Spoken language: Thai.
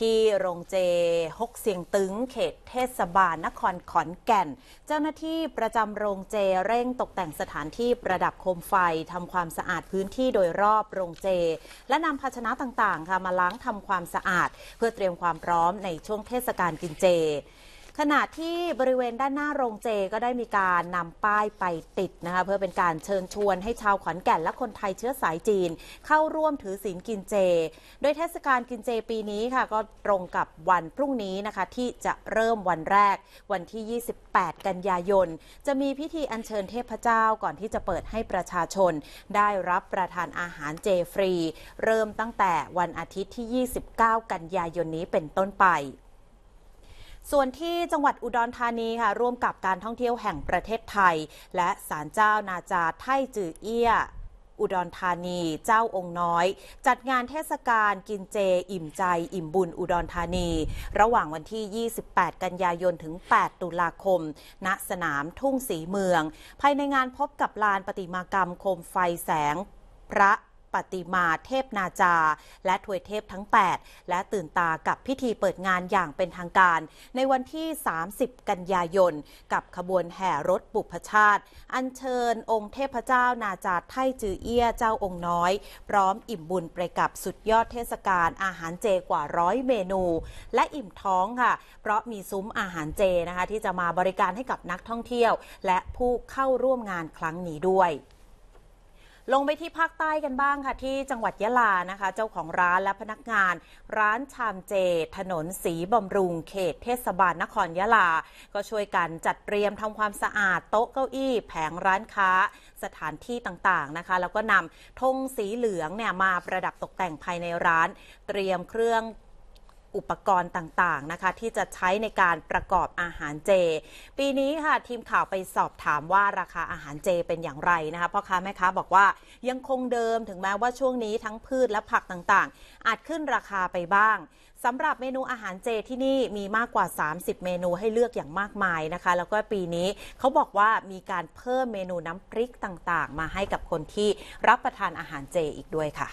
ที่โรงเจฮกเสียงตึงเขตเทศบาลนครขอนแก่น เจ้าหน้าที่ประจำโรงเจเร่งตกแต่งสถานที่ประดับโคมไฟทำความสะอาดพื้นที่โดยรอบโรงเจ และนำภาชนะต่างๆค่ะมาล้างทำความสะอาด เพื่อเตรียมความพร้อมในช่วงเทศกาลกินเจขณะที่บริเวณด้านหน้าโรงเจก็ได้มีการนำป้ายไปติดนะคะเพื่อเป็นการเชิญชวนให้ชาวขอนแก่น และคนไทยเชื้อสายจีน เข้าร่วมถือศีลกินเจ โดยเทศกาลกินเจปีนี้ค่ะ ก็ตรงกับวันพรุ่งนี้นะคะ ที่จะเริ่มวันแรก วันที่ 28 กันยายน จะมีพิธีอัญเชิญเทพเจ้าก่อนที่จะเปิดให้ประชาชน ได้รับประทานอาหารเจฟรี เริ่มตั้งแต่วันอาทิตย์ที่ 29 กันยายนนี้เป็นต้นไปส่วนที่จังหวัดอุดรธานีค่ะร่วมกับการท่องเที่ยวแห่งประเทศไทย และศาลเจ้านาจาไทจือเอี้ย อุดรธานี เจ้าองค์น้อย จัดงานเทศกาลกินเจอิ่มใจ อิ่มบุญอุดรธานี ระหว่างวันที่ 28 กันยายนถึง 8 ตุลาคม ณสนาม ทุ่งสีเมือง ภายในงานพบกับลานปฏิมากรรมโคมไฟแสง พระปฏิมาเทพนาจา และถวยเทพทั้ง 8 และตื่นตากับพิธีเปิดงานอย่างเป็นทางการ ในวันที่ 30 กันยายนกับขบวนแห่รถบุพชาติ อัญเชิญองค์เทพเจ้านาจาไทจือเอี้ยเจ้าองค์น้อย พร้อมอิ่มบุญไปกับสุดยอดเทศกาลอาหารเจกว่าร้อยเมนู และอิ่มท้องค่ะ เพราะมีซุ้มอาหารเจนะคะที่จะมาบริการให้กับนักท่องเที่ยว และผู้เข้าร่วมงานครั้งนี้ด้วยลงไปที่ภาคใต้กันบ้างค่ะ ที่จังหวัดยะลานะคะ เจ้าของร้านและพนักงานร้านชามเจ ถนนสีบำรุงเขตเทศบาลนครยะลาก็ช่วยกันจัดเตรียมทำความสะอาดโต๊ะเก้าอี้แผงร้านค้าสถานที่ต่างๆนะคะแล้วก็นำธงสีเหลืองเนี่ยมาประดับตกแต่งภายในร้านเตรียมเครื่องอุปกรณ์ต่างๆนะคะที่จะใช้ในการประกอบอาหารเจ ปีนี้ค่ะทีมข่าวไปสอบถามว่าราคาอาหารเจเป็นอย่างไร นะคะพ่อค้าแม่ค้าบอกว่ายังคงเดิมถึงแม้ว่าช่วงนี้ทั้งพืชและผักต่างๆ อาจขึ้นราคาไปบ้างสำหรับเมนูอาหารเจที่นี่มีมากกว่า 30 เมนูให้เลือกอย่างมากมายนะคะ แล้วก็ปีนี้เขาบอกว่ามีการเพิ่มเมนูน้ำพริกต่าง ๆ มาให้กับคนที่รับประทานอาหารเจอีกด้วยค่ะ